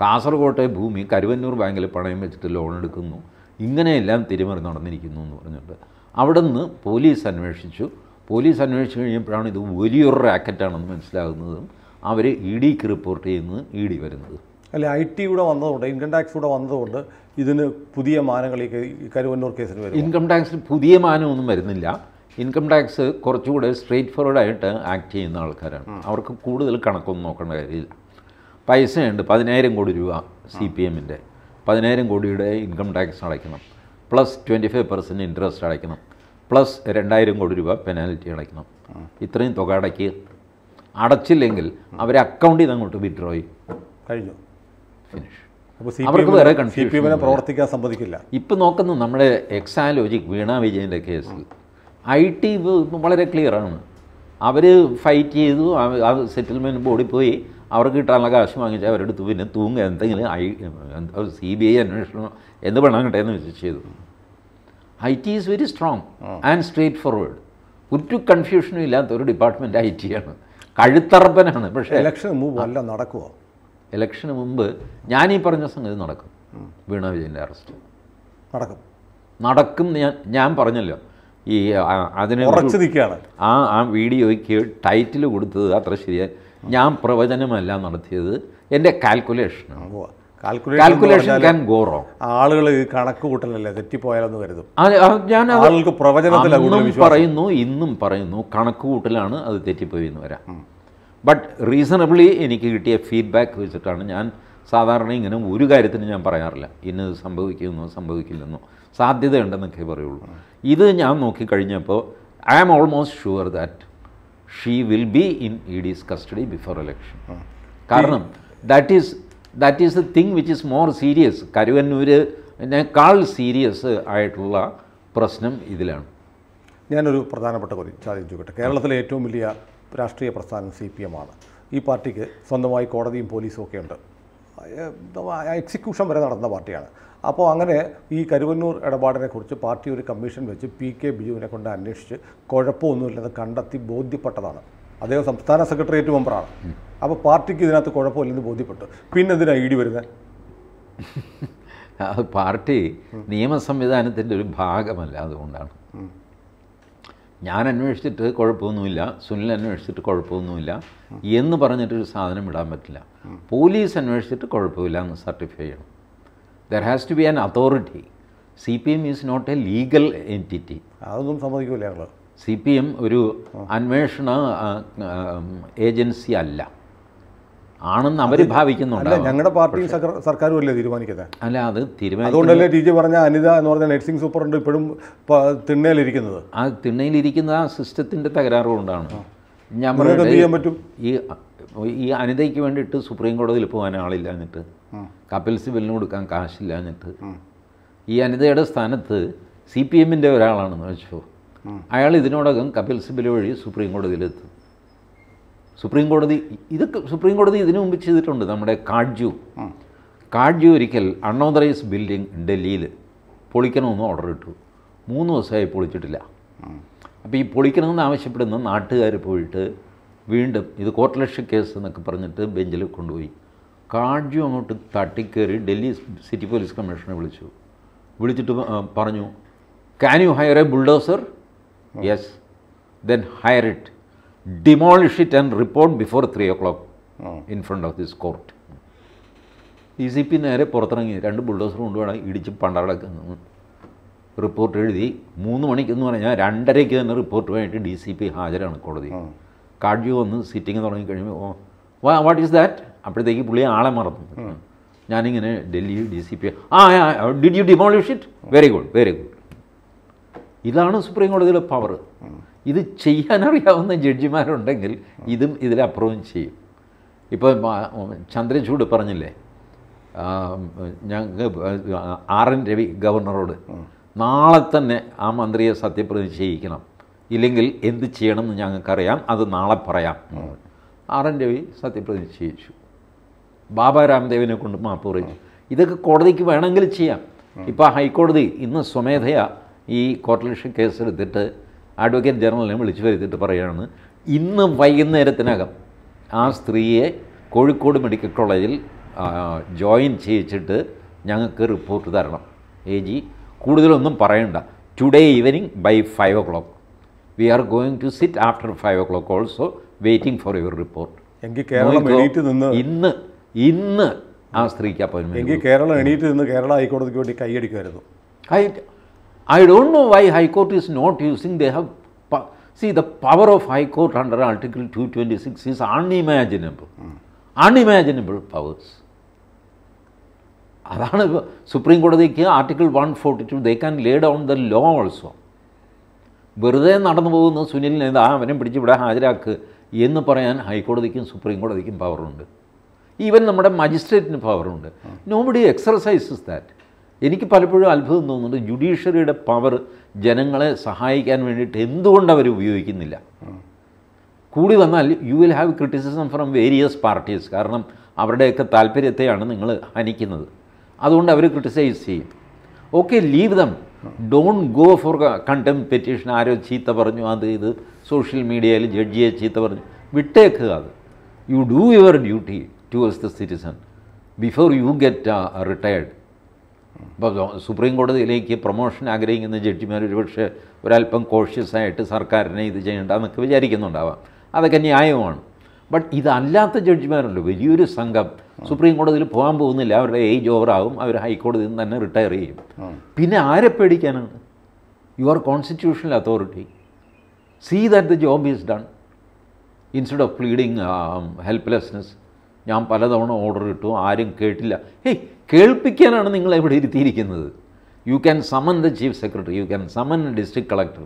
കാസർകോട്ടെ ഭൂമി കരുവന്നൂർ ബാങ്കിൽ പണയം വെച്ചിട്ട് ലോൺ എടുക്കുന്നു ഇങ്ങനെയെല്ലാം തിരിമറി നടന്നിരിക്കുന്നു എന്ന് പറഞ്ഞിട്ട് അവിടെ നിന്ന് പോലീസ് അന്വേഷിച്ചു പോലീസ് അന്വേഷിച്ച് കഴിഞ്ഞപ്പോഴാണ് ഇത് വലിയൊരു റാക്കറ്റാണെന്ന് മനസ്സിലാകുന്നതും അവർ ഇ ഡിക്ക് റിപ്പോർട്ട് ചെയ്യുന്നത് ഇ ഡി വരുന്നത് അല്ലെ ഐ ടി കൂടെ വന്നതുകൊണ്ട് ഇൻകം ടാക്സ് കൂടെ വന്നതുകൊണ്ട് ഇതിന് പുതിയ മാനങ്ങൾ ഈ കരുവന്നൂർ കേസിന് വരും ഇൻകം ടാക്സിന് പുതിയ മാനമൊന്നും വരുന്നില്ല ഇൻകം ടാക്സ് കുറച്ചുകൂടെ ഫോർവേഡ് ഫോർവേഡായിട്ട് ആക്ട് ചെയ്യുന്ന ആൾക്കാരാണ് അവർക്ക് കൂടുതൽ കണക്കൊന്നും നോക്കേണ്ട കാര്യമില്ല പൈസയുണ്ട് പതിനായിരം കോടി രൂപ സി പി എമ്മിൻ്റെ പതിനായിരം കോടിയുടെ ഇൻകം ടാക്സ് അടയ്ക്കണം plus twenty five percent interest അടയ്ക്കണം പ്ലസ് രണ്ടായിരം കോടി രൂപ പെനാൽറ്റി അടയ്ക്കണം ഇത്രയും തുക അടയ്ക്കുക അടച്ചില്ലെങ്കിൽ അവരെ അക്കൗണ്ടിൽ ചെയ്ത് അങ്ങോട്ട് വിഡ്രോ ചെയ്യും കഴിഞ്ഞു അവർക്ക് വേറെ പ്രവർത്തിക്കാൻ സമ്മതിക്കില്ല ഇപ്പം നോക്കുന്നു നമ്മുടെ എക്സാലോജിക് വീണ വിജയൻ്റെ കേസിൽ ഐ ടി വളരെ ക്ലിയറാണ് അവർ ഫൈറ്റ് ചെയ്തു ആ സെറ്റിൽമെൻറ്റ് ബോഡി പോയി അവർക്ക് കിട്ടാനുള്ള കാശ് വാങ്ങിച്ച് അവരെടുത്ത് പിന്നെ തൂങ്ങ എന്തെങ്കിലും ഐ സി ബി ഐ അന്വേഷണം എന്ത് പണം എന്ന് വെച്ച് ചെയ്തു I T is very strong and straightforward ഒരു കൺഫ്യൂഷനും ഇല്ലാത്ത ഒരു ഡിപ്പാർട്ട്മെൻറ്റ് ഐ ടി ആണ് കഴുത്തറപ്പനാണ് പക്ഷേ ഇലക്ഷന് മുമ്പ് അല്ല നടക്കുമോ ഇലക്ഷന് മുമ്പ് ഞാൻ ഈ പറഞ്ഞ സംഗതി നടക്കും വീണ വിജയൻ്റെ അറസ്റ്റ് നടക്കും നടക്കും ഞാൻ ഞാൻ പറഞ്ഞല്ലോ ഈ അതിന് ആ ആ വീഡിയോയ്ക്ക് ടൈറ്റിൽ കൊടുത്തത് അത്ര ശരിയായി ഞാൻ പ്രവചനമല്ല നടത്തിയത് എൻ്റെ കാൽക്കുലേഷനാണ് കാൽക്കുലേഷൻ ക്യാൻ ഗോ റോങ് ആളുകൾ കണക്ക് കൂട്ടലല്ലേ തെറ്റിപ്പോയാലെന്ന് കരുതും ഞാൻ ആളുകൾക്ക് പ്രവചനത്തിൽ പറയുന്നു ഇന്നും പറയുന്നു കണക്ക് കൂട്ടലാണ് അത് തെറ്റിപ്പോയി എന്ന് വരാം ബട്ട് റീസണബിളി എനിക്ക് കിട്ടിയ ഫീഡ്ബാക്ക് വെച്ചിട്ടാണ് ഞാൻ സാധാരണ ഇങ്ങനെ ഒരു കാര്യത്തിന് ഞാൻ പറയാറില്ല ഇന്നത് സംഭവിക്കുമെന്നോ സംഭവിക്കില്ലെന്നോ സാധ്യതയുണ്ടെന്നൊക്കെ പറയുള്ളൂ ഇത് ഞാൻ നോക്കിക്കഴിഞ്ഞപ്പോൾ I am almost sure that she will be in E D's custody before election കാരണം that is that is a thing which is more serious കരുവന്നൂരിനേക്കാൾ സീരിയസ് ആയിട്ടുള്ള പ്രശ്നം ഇതിലാണ് ഞാനൊരു പ്രധാനപ്പെട്ട ഒരു ചോദ്യം ചോദിക്കട്ടെ കേരളത്തിലെ ഏറ്റവും വലിയ രാഷ്ട്രീയ പ്രസ്ഥാനം സി പി എം ആണ് ഈ പാർട്ടിക്ക് സ്വന്തമായി കോടതിയും പോലീസും ഒക്കെ ഉണ്ട് എക്സിക്യൂഷൻ വരെ നടന്ന പാർട്ടിയാണ് അപ്പോൾ അങ്ങനെ ഈ കരുവന്നൂർ ഇടപാടിനെ കുറിച്ച് പാർട്ടി ഒരു കമ്മീഷൻ വെച്ച് പി കെ ബിജുവിനെ കൊണ്ട് അന്വേഷിച്ച് കുഴപ്പമൊന്നുമില്ലെന്ന് കണ്ടെത്തി ബോധ്യപ്പെട്ടതാണ് അദ്ദേഹം സംസ്ഥാന സെക്രട്ടേറിയറ്റ് മെമ്പറാണ് അപ്പോൾ പാർട്ടിക്ക് ഇതിനകത്ത് കുഴപ്പമില്ലെന്ന് ബോധ്യപ്പെട്ടു പിന്നെ എന്തിനാ ഇ ഡി വരുന്നത് അത് പാർട്ടി സംവിധാനത്തിൻ്റെ ഒരു ഭാഗമല്ല അതുകൊണ്ടാണ് ഞാൻ അന്വേഷിച്ചിട്ട് കുഴപ്പമൊന്നുമില്ല സുനിൽ അന്വേഷിച്ചിട്ട് കുഴപ്പമൊന്നുമില്ല എന്ന് പറഞ്ഞിട്ടൊരു സാധനം ഇടാൻ പറ്റില്ല പോലീസ് അന്വേഷിച്ചിട്ട് കുഴപ്പമില്ല എന്ന് സർട്ടിഫൈ ചെയ്യണം there has to be an authority C P M is not a legal entity അതൊന്നും സമ്മതിക്കില്ല ഞങ്ങൾ സി പി എം ഒരു അന്വേഷണ ഏജൻസി അല്ല ആണെന്ന് അവർ ഭാവിക്കുന്നുണ്ട് ഞങ്ങളുടെ പാർട്ടി സർക്കാരും അല്ലേ തീരുമാനിക്കുന്നത് അല്ല അത് തീരുമാനം ടി ജി പറഞ്ഞ അനിത എന്ന് പറഞ്ഞ നഴ്സിംഗ് സൂപ്രണ്ട് ഇപ്പോഴും തിണ്ണയിലിരിക്കുന്നത് ആ തിണ്ണയിലിരിക്കുന്ന ആ സിസ്റ്റത്തിൻ്റെ തകരാറ് കൊണ്ടാണ് ഞാൻ പറയാൻ പറ്റും ഈ ഈ അനിതയ്ക്ക് വേണ്ടിയിട്ട് സുപ്രീം കോടതിയിൽ പോകാൻ ആളില്ല എന്നിട്ട് കപിൽ സിബലിന് കൊടുക്കാൻ കാശില്ല എന്നിട്ട് ഈ അനിതയുടെ സ്ഥാനത്ത് സി പി എമ്മിൻ്റെ ഒരാളാണെന്ന് വെച്ചോ അയാൾ ഇതിനോടകം കപിൽ സിബിൽ വഴി സുപ്രീം കോടതിയിലെത്തും സുപ്രീം കോടതി ഇതൊക്കെ സുപ്രീം കോടതി ഇതിനു മുമ്പ് ചെയ്തിട്ടുണ്ട് നമ്മുടെ കാഡ്ജു കാഡ്ജു ഒരിക്കൽ അൺഓതറൈസ് ബിൽഡിംഗ് ഡൽഹിയിൽ പൊളിക്കണമെന്ന് ഓർഡർ ഇട്ടു മൂന്ന് ദിവസമായി പൊളിച്ചിട്ടില്ല അപ്പോൾ ഈ പൊളിക്കണമെന്ന് ആവശ്യപ്പെടുന്ന നാട്ടുകാർ പോയിട്ട് വീണ്ടും ഇത് കോർട്ടലക്ഷ്യ കേസ് എന്നൊക്കെ പറഞ്ഞിട്ട് ബെഞ്ചിൽ കൊണ്ടുപോയി കാഡ്ജു അങ്ങോട്ട് തട്ടിക്കേറി ഡൽഹി സിറ്റി പോലീസ് കമ്മീഷനെ വിളിച്ചു വിളിച്ചിട്ട് പറഞ്ഞു can you hire a bulldozer yes yes hire it demolish it and report before three o'clock in front of this court D C P നേരെ പുറത്തിറങ്ങി രണ്ട് ബുൾഡോസർ കൊണ്ടുവേണം ഇടിച്ച് പണ്ടാടക്കുന്നു റിപ്പോർട്ട് എഴുതി മൂന്ന് മണിക്കെന്ന് പറഞ്ഞാൽ രണ്ടരയ്ക്ക് തന്നെ റിപ്പോർട്ട് റിപ്പോർട്ടുമായിട്ട് ഡി സി പി ഹാജരാണ് കോടതി കാഡ്യു വന്ന് സിറ്റിംഗ് തുടങ്ങിക്കഴിയുമ്പോൾ ഓ വാ വാട്ട് ഈസ് ദാറ്റ് അപ്പോഴത്തേക്ക് പുള്ളി ആളെ മറന്നു ഞാനിങ്ങനെ ഡൽഹി ഡി സി പി ആ did you demolish it very good very good ഇതാണ് സുപ്രീം കോടതിയിലെ പവർ ഇത് ചെയ്യാനറിയാവുന്ന ജഡ്ജിമാരുണ്ടെങ്കിൽ ഇതും അപ്രൂവ് ചെയ്യും ഇപ്പോൾ ചന്ദ്രചൂട് പറഞ്ഞില്ലേ ഞങ്ങൾക്ക് ആർ എൻ രവി ഗവർണറോട് നാളെ തന്നെ ആ മന്ത്രിയെ സത്യപ്രതിജ്ഞ ചെയ്യിക്കണം ഇല്ലെങ്കിൽ എന്ത് ചെയ്യണമെന്ന് ഞങ്ങൾക്കറിയാം അത് നാളെ പറയാം ആർ എൻ രവി സത്യപ്രതിജ്ഞ ചെയ്യിച്ചു ബാബ രാംദേവിനെ കൊണ്ട് മാപ്പ് പറയും ഇതൊക്കെ കോടതിക്ക് വേണമെങ്കിൽ ചെയ്യാം ഇപ്പോൾ ഹൈക്കോടതി ഇന്ന് സ്വമേധയാ ഈ കോർട്ടലിഷൻ കേസെടുത്തിട്ട് അഡ്വക്കേറ്റ് ജനറലിനെ വിളിച്ചു വരുത്തിയിട്ട് പറയുകയാണ് ഇന്ന് വൈകുന്നേരത്തിനകം ആ സ്ത്രീയെ കോഴിക്കോട് മെഡിക്കൽ കോളേജിൽ ജോയിൻ ചെയ്യിച്ചിട്ട് ഞങ്ങൾക്ക് റിപ്പോർട്ട് തരണം എ ജി കൂടുതലൊന്നും പറയണ്ട today evening by five o'clock we are going to sit after five o'clock also waiting for your report എങ്കിൽ കേരളം നിന്ന് ഇന്ന് ഇന്ന് ആ സ്ത്രീക്ക് അപ്പോയിൻമെൻറ്റ് എങ്കിൽ കേരളം എണീറ്റ് നിന്ന് കേരള ഹൈക്കോടതിക്ക് വേണ്ടി കൈയടിക്കുമായിരുന്നു I don't know why high court is not using the have see the power of high court under article two twenty six is unimaginable unimaginable powers അതാണ് സുപ്രീം കോടതിക്ക് article one forty two they can lay down the law also വെറുതെ നടന്നു പോകുന്ന സുനിലിനെ ആ അവനെ പിടിച്ച് ഇവിടെ ഹാജരാക്ക് എന്ന് പറയാൻ ഹൈക്കോടതിക്കും സുപ്രീം കോടതിക്കും പവറുണ്ട് ഈവൻ നമ്മുടെ മജിസ്ട്രേറ്റിന് പവറുണ്ട് നോബഡി എക്സർസൈസസ് ദാറ്റ് എനിക്ക് പലപ്പോഴും അത്ഭുതം തോന്നുന്നുണ്ട് ജുഡീഷ്യറിയുടെ പവർ ജനങ്ങളെ സഹായിക്കാൻ വേണ്ടിയിട്ട് എന്തുകൊണ്ട് അവർ ഉപയോഗിക്കുന്നില്ല കൂടി വന്നാൽ you will have criticism from various parties കാരണം അവരുടെയൊക്കെ താല്പര്യത്തെയാണ് നിങ്ങൾ ഹനിക്കുന്നത് അതുകൊണ്ട് അവർ ക്രിട്ടിസൈസ് ചെയ്യും okay leave them don't go for contempt petition ആരോ ചീത്ത പറഞ്ഞു അത് ഇത് സോഷ്യൽ മീഡിയയിൽ ജഡ്ജിയെ ചീത്ത പറഞ്ഞു വിട്ടേക്കുക അത് you do your duty towards the citizen before you get retired ഇപ്പോൾ സുപ്രീം കോടതിയിലേക്ക് പ്രൊമോഷൻ ആഗ്രഹിക്കുന്ന ജഡ്ജിമാർ ഒരുപക്ഷെ ഒരല്പം കോഷ്യസായിട്ട് സർക്കാരിനെ ഇത് ചെയ്യേണ്ട എന്നൊക്കെ വിചാരിക്കുന്നുണ്ടാവാം അതൊക്കെ ന്യായമാണ് ബട്ട് ഇതല്ലാത്ത ജഡ്ജിമാരുണ്ട് വലിയൊരു സംഘം സുപ്രീം കോടതിയിൽ പോകാൻ പോകുന്നില്ല അവരുടെ ഏജ് ഓവറാകും അവർ ഹൈക്കോടതിയിൽ നിന്ന് തന്നെ റിട്ടയർ ചെയ്യും പിന്നെ ആരെ പേടിക്കാനാണ് you are constitutional authority see that the job is done instead of pleading helplessness ഞാൻ പലതവണ ഓർഡർ ഇട്ടു ആരും കേട്ടില്ല ഹേയ് കേൾപ്പിക്കാനാണ് നിങ്ങൾ എവിടെ ഇരുത്തിയിരിക്കുന്നത് you can summon the chief secretary you can summon district collector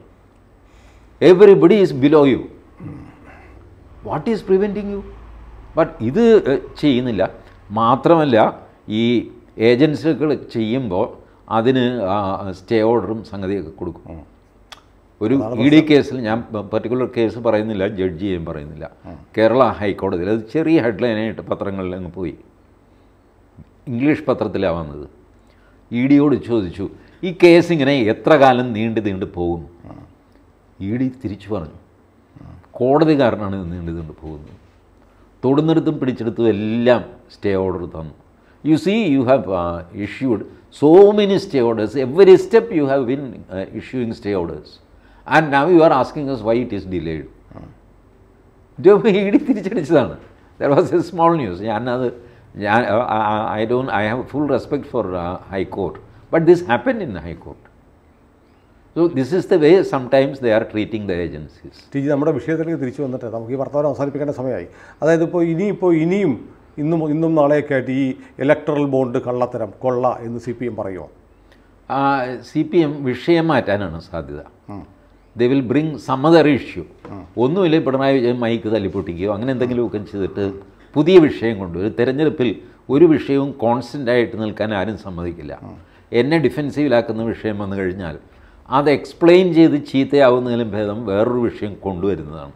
everybody is below you what is preventing you but ഇത് ചെയ്യുന്നില്ല മാത്രമല്ല ഈ ഏജൻസികൾ ചെയ്യുമ്പോൾ അതിന് സ്റ്റേ ഓർഡറും സംഗതിയൊക്കെ കൊടുക്കും ഒരു ഇ ഡി കേസിൽ ഞാൻ പർട്ടിക്കുലർ കേസ് പറയുന്നില്ല ജഡ്ജി ചെയ്യാൻ പറയുന്നില്ല കേരള ഹൈക്കോടതിയിൽ അത് ചെറിയ ഹെഡ്ലൈനായിട്ട് പത്രങ്ങളിൽ അങ്ങ് പോയി ഇംഗ്ലീഷ് പത്രത്തിലാണ് വന്നത് ഇ ഡിയോട് ചോദിച്ചു ഈ കേസ് ഇങ്ങനെ എത്ര കാലം നീണ്ടു നീണ്ടു പോകും ഇ ഡി തിരിച്ചു പറഞ്ഞു കോടതി കാരണമാണ് നീണ്ടു നീണ്ടു പോകുന്നത് തൊടുന്നിടത്തും പിടിച്ചെടുത്തും എല്ലാം സ്റ്റേ ഓർഡർ തന്നു you see you have issued so many stay orders every step you have been issuing stay orders and now you are asking us why it is delayed E D തിരിച്ചടിച്ചതാണ് there was a small news ഞാൻ അത് ഞാൻ I don't I have full respect for high court but this happen in high court so this is the way sometimes they are treating the agencies teacher നമ്മുടെ വിഷയത്തിലേക്ക് തിരിച്ചു വന്നിട്ട് നമുക്ക് ഈ വർത്തമാനം അവസാനിപ്പിക്കേണ്ട സമയമായി അതായത് ഇപ്പോൾ ഇനിയിപ്പോൾ ഇനിയും ഇന്നും ഇന്നും നാളെയൊക്കെ ആയിട്ട് ഈ ഇലക്ട്രൽ ബോണ്ട് കള്ളത്തരം കൊള്ള എന്ന് സി പി എം പറയുമോ സി പി എം വിഷയം മാറ്റാനാണ് സാധ്യത they will bring some other issue ഒന്നുമില്ല പിണറായി വിജയൻ മൈക്ക് തല്ലിപ്പൊട്ടിക്കുകയോ അങ്ങനെ എന്തെങ്കിലുമൊക്കെ ചെയ്തിട്ട് പുതിയ വിഷയം കൊണ്ട് ഒരു തിരഞ്ഞെടുപ്പിൽ ഒരു വിഷയവും കോൺസ്റ്റൻ്റ് ആയിട്ട് നിൽക്കാൻ ആരും സമ്മതിക്കില്ല എന്നെ ഡിഫെൻസീവിലാക്കുന്ന വിഷയം വന്നു കഴിഞ്ഞാൽ അത് എക്സ്പ്ലെയിൻ ചെയ്ത് ചീത്തയാവുന്നതിലും ഭേദം വേറൊരു വിഷയം കൊണ്ടുവരുന്നതാണ്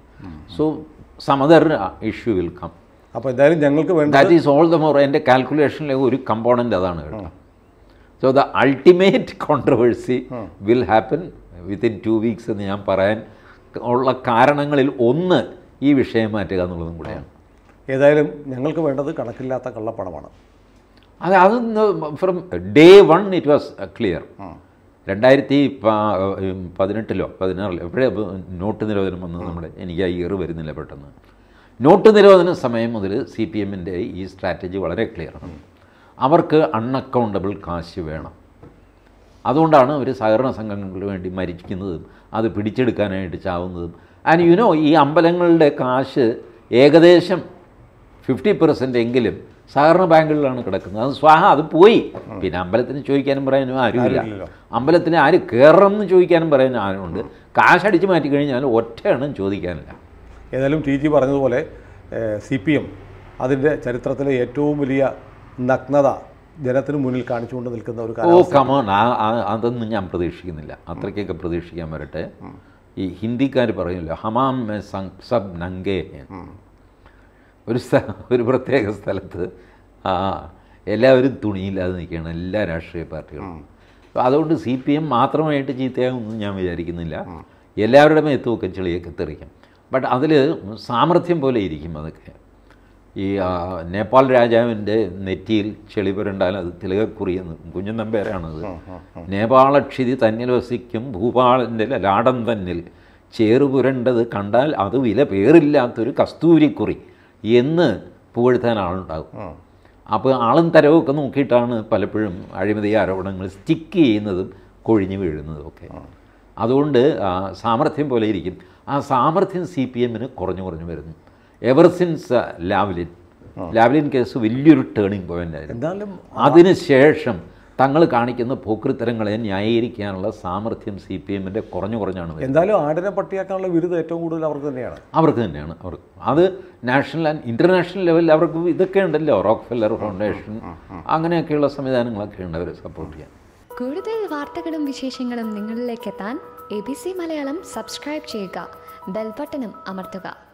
so some other issue will come അപ്പോൾ എന്തായാലും ഞങ്ങൾക്ക് വേണ്ട that is all the more എൻ്റെ കാൽക്കുലേഷനിലെ ഒരു കമ്പോണൻ്റ് അതാണ് കേട്ടോ so the ultimate controversy will happen within two weeks എന്ന് ഞാൻ പറയാൻ ഉള്ള കാരണങ്ങളിൽ ഒന്ന് ഈ വിഷയം മാറ്റുക എന്നുള്ളതും കൂടെയാണ് ഏതായാലും ഞങ്ങൾക്ക് വേണ്ടത് കണക്കില്ലാത്ത കള്ളപ്പണമാണ് അത് അത് from day one it was clear രണ്ടായിരത്തി പതിനെട്ടിലോ പതിനാറിലോ എവിടെ നോട്ട് നിരോധനം വന്ന് നമ്മൾ എനിക്ക് ആ ഇയർ വരുന്നില്ല പെട്ടെന്ന് നോട്ട് നിരോധന സമയം മുതൽ സി പി എമ്മിൻ്റെ ഈ സ്ട്രാറ്റജി വളരെ ക്ലിയറാണ് അവർക്ക് അൺഅക്കൗണ്ടബിൾ കാശ് വേണം അതുകൊണ്ടാണ് അവർ സഹകരണ സംഘങ്ങൾക്ക് വേണ്ടി മരിക്കുന്നതും അത് പിടിച്ചെടുക്കാനായിട്ട് ചാവുന്നതും ആൻഡ് യുനോ ഈ അമ്പലങ്ങളുടെ കാശ് ഏകദേശം ഫിഫ്റ്റി പെർസെൻ്റ് എങ്കിലും സഹകരണ ബാങ്കുകളിലാണ് കിടക്കുന്നത് അത് സ്വാഹ അത് പോയി പിന്നെ അമ്പലത്തിന് ചോദിക്കാനും പറയാനും ആരുമില്ല അമ്പലത്തിന് ആര് കയറണം എന്ന് ചോദിക്കാനും പറയാനും ആരുമുണ്ട് അടിച്ച് മാറ്റി കഴിഞ്ഞാൽ ഒറ്റയെണ്ണം ചോദിക്കാനില്ല ഏതായാലും ടി ജി പറഞ്ഞതുപോലെ സി പി എം അതിൻ്റെ ചരിത്രത്തിലെ ഏറ്റവും വലിയ നഗ്നത ജനത്തിന് മുന്നിൽ കാണിച്ചുകൊണ്ട് നിൽക്കുന്ന ഒരു ഓ കമോൺ അതൊന്നും ഞാൻ പ്രതീക്ഷിക്കുന്നില്ല അത്രയ്ക്കൊക്കെ പ്രതീക്ഷിക്കാൻ വരട്ടെ ഈ ഹിന്ദിക്കാർ പറയുമല്ലോ ഹമാം സബ് നങ്കേ ഒരു സ്ഥ ഒരു പ്രത്യേക സ്ഥലത്ത് ആ എല്ലാവരും തുണിയില്ലാതെ നിൽക്കുകയാണ് എല്ലാ രാഷ്ട്രീയ പാർട്ടികളും അപ്പോൾ അതുകൊണ്ട് സി പി എം മാത്രമായിട്ട് ചീത്തയാകുമെന്ന് ഞാൻ വിചാരിക്കുന്നില്ല എല്ലാവരുടെയും എത്തുമൊക്കെ ചെളിയൊക്കെ തെറിക്കും ബട്ട് അതിൽ സാമർഥ്യം പോലെ ഇരിക്കും അതൊക്കെ ഈ നേപ്പാൾ രാജാവിൻ്റെ നെറ്റിയിൽ ചെളി പുരണ്ടാൽ അത് തിലകക്കുറി എന്ന് കുഞ്ഞു നമ്പേരാണത് നേപാളക്ഷിതി തന്നിൽ വസിക്കും ഭൂപാളൻ്റെ ലാടൻ തന്നിൽ ചേറുപുരണ്ടത് കണ്ടാൽ അത് വില പേറില്ലാത്തൊരു കസ്തൂരിക്കുറി എന്ന് പുകഴ്ത്താൻ ആളുണ്ടാകും അപ്പോൾ ആളും തരവുമൊക്കെ നോക്കിയിട്ടാണ് പലപ്പോഴും അഴിമതി ആരോപണങ്ങൾ സ്റ്റിക്ക് ചെയ്യുന്നതും കൊഴിഞ്ഞു വീഴുന്നതും ഒക്കെ അതുകൊണ്ട് സാമർഥ്യം പോലെ ഇരിക്കും ആ സാമർഥ്യം സി പി എമ്മിന് കുറഞ്ഞു കുറഞ്ഞു വരുന്നു ever since Lavalin Lavalin case വലിയൊരു ടേണിംഗ് പോയിൻ്റ് ആയിരുന്നു അതിനുശേഷം തങ്ങൾ കാണിക്കുന്ന ഭൂകൃത്തരങ്ങളെ ന്യായീകരിക്കാനുള്ള സാമർഥ്യം സി പി എമ്മിൻ്റെ കുറഞ്ഞു കുറഞ്ഞാണ് എന്തായാലും ആടിനെ പട്ടിയാക്കാനുള്ള വിരുദ്ധ ഏറ്റവും കൂടുതൽ അവർക്ക് തന്നെയാണ് അവർക്ക് തന്നെയാണ് അവർക്ക് അത് നാഷണൽ ആൻഡ് ഇൻ്റർനാഷണൽ ലെവലിൽ അവർക്ക് ഇതൊക്കെ ഉണ്ടല്ലോ റോക്ക് ഫെല്ലർ ഫൗണ്ടേഷൻ അങ്ങനെയൊക്കെയുള്ള സംവിധാനങ്ങളൊക്കെ ഉണ്ട് അവരെ സപ്പോർട്ട് ചെയ്യാൻ കൂടുതൽ വാർത്തകളും വിശേഷങ്ങളും നിങ്ങളിലേക്ക് എത്താൻ A B C Malayalam subscribe ചെയ്യുക ബെൽബട്ടനും അമർത്തുക